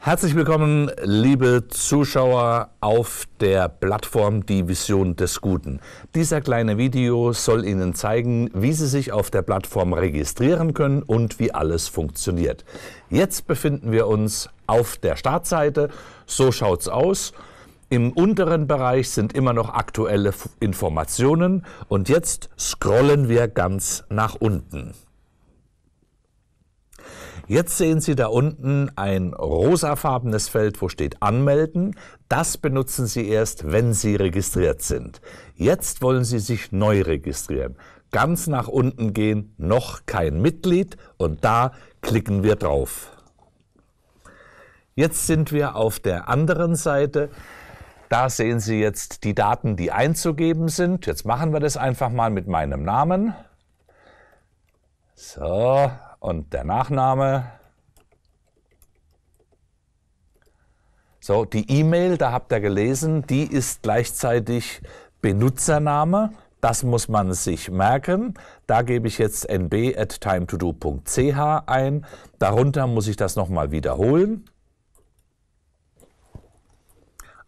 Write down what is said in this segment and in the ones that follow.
Herzlich willkommen, liebe Zuschauer, auf der Plattform Die Vision des Guten. Dieser kleine Video soll Ihnen zeigen, wie Sie sich auf der Plattform registrieren können und wie alles funktioniert. Jetzt befinden wir uns auf der Startseite. So schaut's aus. Im unteren Bereich sind immer noch aktuelle Informationen und jetzt scrollen wir ganz nach unten. Jetzt sehen Sie da unten ein rosafarbenes Feld, wo steht Anmelden. Das benutzen Sie erst, wenn Sie registriert sind. Jetzt wollen Sie sich neu registrieren. Ganz nach unten gehen, noch kein Mitglied und da klicken wir drauf. Jetzt sind wir auf der anderen Seite. Da sehen Sie jetzt die Daten, die einzugeben sind. Jetzt machen wir das einfach mal mit meinem Namen. So, und der Nachname. So, die E-Mail, da habt ihr gelesen, die ist gleichzeitig Benutzername. Das muss man sich merken. Da gebe ich jetzt nb at timetodo.ch ein. Darunter muss ich das nochmal wiederholen.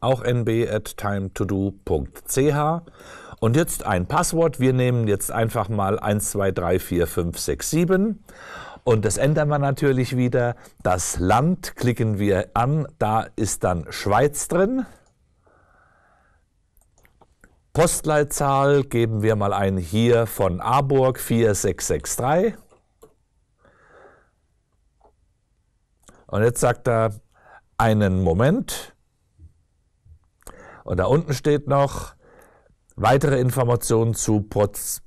Auch nb at timetodo.ch. Und jetzt ein Passwort. Wir nehmen jetzt einfach mal 1, 2, 3, 4, 5, 6, 7. Und das ändern wir natürlich wieder. Das Land klicken wir an. Da ist dann Schweiz drin. Postleitzahl geben wir mal ein hier von Aburg 4663. Und jetzt sagt er einen Moment. Und da unten steht noch Weitere Informationen zu Proz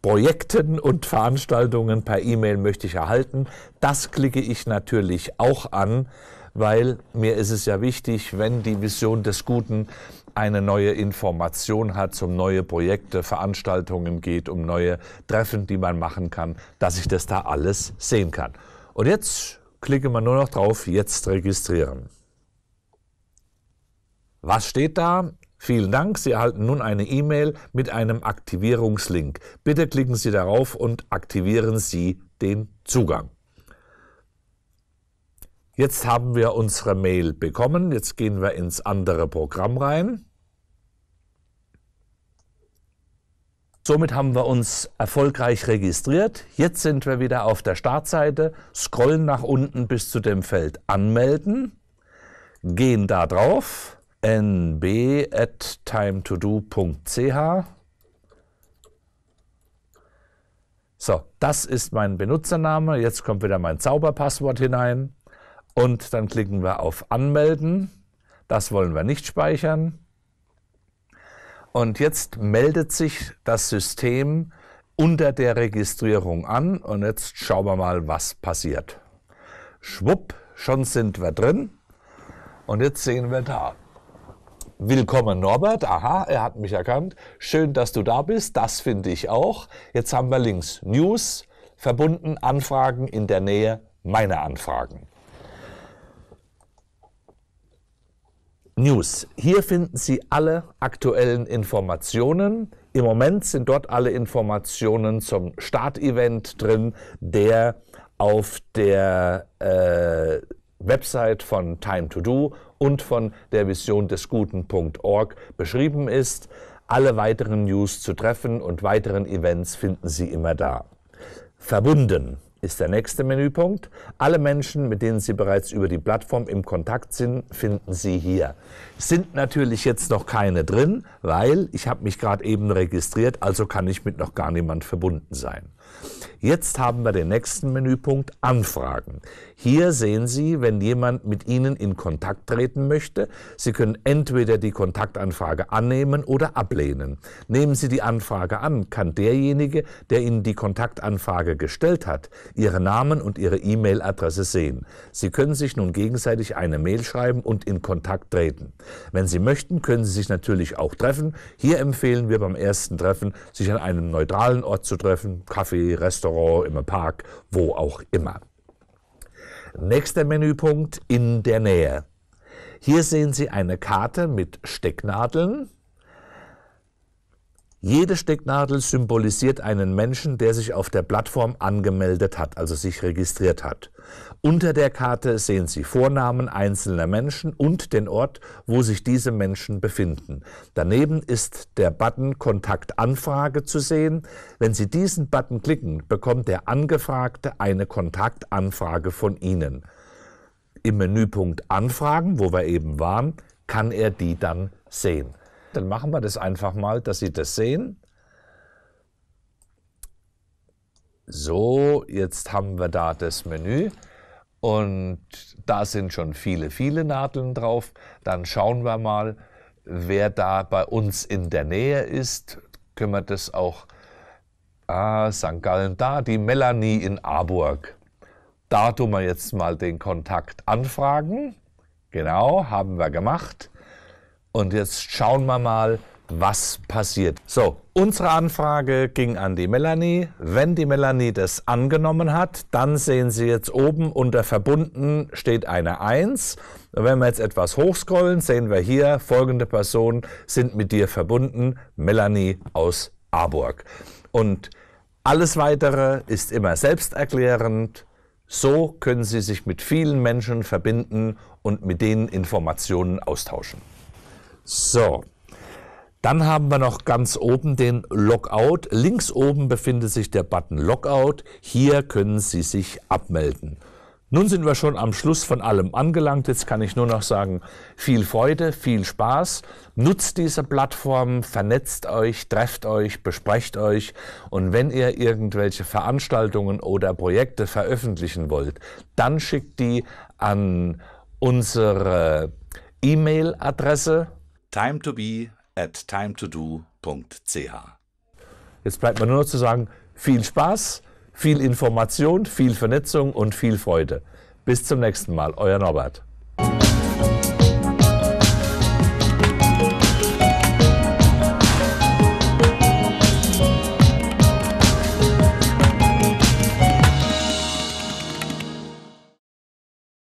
Projekten und Veranstaltungen per E-Mail möchte ich erhalten. Das klicke ich natürlich auch an, weil mir ist es ja wichtig, wenn die Vision des Guten eine neue Information hat, um neue Projekte, Veranstaltungen geht, um neue Treffen, die man machen kann, dass ich das da alles sehen kann. Und jetzt klicke man nur noch drauf, jetzt registrieren. Was steht da? Vielen Dank, Sie erhalten nun eine E-Mail mit einem Aktivierungslink. Bitte klicken Sie darauf und aktivieren Sie den Zugang. Jetzt haben wir unsere Mail bekommen. Jetzt gehen wir ins andere Programm rein. Somit haben wir uns erfolgreich registriert. Jetzt sind wir wieder auf der Startseite, scrollen nach unten bis zu dem Feld Anmelden, gehen da drauf nb at timetodo.ch. So, das ist mein Benutzername. Jetzt kommt wieder mein Zauberpasswort hinein. Und dann klicken wir auf Anmelden. Das wollen wir nicht speichern. Und jetzt meldet sich das System unter der Registrierung an. Und jetzt schauen wir mal, was passiert. Schwupp, schon sind wir drin. Und jetzt sehen wir da, Willkommen Norbert, aha, er hat mich erkannt. Schön, dass du da bist, das finde ich auch. Jetzt haben wir links News, verbunden Anfragen in der Nähe meiner Anfragen. News. Hier finden Sie alle aktuellen Informationen. Im Moment sind dort alle Informationen zum Startevent drin, der auf der äh, Website von Time to Do und von der Vision des Guten.org beschrieben ist. Alle weiteren News zu treffen und weiteren Events finden Sie immer da. Verbunden ist der nächste Menüpunkt. Alle Menschen, mit denen Sie bereits über die Plattform im Kontakt sind, finden Sie hier. Sind natürlich jetzt noch keine drin, weil ich habe mich gerade eben registriert, also kann ich mit noch gar niemand verbunden sein. Jetzt haben wir den nächsten Menüpunkt Anfragen. Hier sehen Sie, wenn jemand mit Ihnen in Kontakt treten möchte, Sie können entweder die Kontaktanfrage annehmen oder ablehnen. Nehmen Sie die Anfrage an, kann derjenige, der Ihnen die Kontaktanfrage gestellt hat, Ihren Namen und Ihre E-Mail-Adresse sehen. Sie können sich nun gegenseitig eine Mail schreiben und in Kontakt treten. Wenn Sie möchten, können Sie sich natürlich auch treffen. Hier empfehlen wir beim ersten Treffen, sich an einem neutralen Ort zu treffen, Kaffee Café, Restaurant, im Park, wo auch immer. Nächster Menüpunkt in der Nähe. Hier sehen Sie eine Karte mit Stecknadeln, jede Stecknadel symbolisiert einen Menschen, der sich auf der Plattform angemeldet hat, also sich registriert hat. Unter der Karte sehen Sie Vornamen einzelner Menschen und den Ort, wo sich diese Menschen befinden. Daneben ist der Button Kontaktanfrage zu sehen. Wenn Sie diesen Button klicken, bekommt der Angefragte eine Kontaktanfrage von Ihnen. Im Menüpunkt Anfragen, wo wir eben waren, kann er die dann sehen dann machen wir das einfach mal, dass Sie das sehen. So, jetzt haben wir da das Menü und da sind schon viele, viele Nadeln drauf. Dann schauen wir mal, wer da bei uns in der Nähe ist. Können wir das auch, ah, St. Gallen, da die Melanie in Aarburg. Da tun wir jetzt mal den Kontakt anfragen. Genau, haben wir gemacht. Und jetzt schauen wir mal, was passiert. So, unsere Anfrage ging an die Melanie. Wenn die Melanie das angenommen hat, dann sehen Sie jetzt oben unter verbunden steht eine 1. Und wenn wir jetzt etwas hochscrollen, sehen wir hier, folgende Personen sind mit dir verbunden. Melanie aus Aburg. Und alles weitere ist immer selbsterklärend. So können Sie sich mit vielen Menschen verbinden und mit denen Informationen austauschen. So. Dann haben wir noch ganz oben den Logout. Links oben befindet sich der Button Logout. Hier können Sie sich abmelden. Nun sind wir schon am Schluss von allem angelangt. Jetzt kann ich nur noch sagen, viel Freude, viel Spaß. Nutzt diese Plattform, vernetzt euch, trefft euch, besprecht euch. Und wenn ihr irgendwelche Veranstaltungen oder Projekte veröffentlichen wollt, dann schickt die an unsere E-Mail-Adresse time to be at time do.ch. Jetzt bleibt mir nur noch zu sagen, viel Spaß, viel Information, viel Vernetzung und viel Freude. Bis zum nächsten Mal, euer Norbert.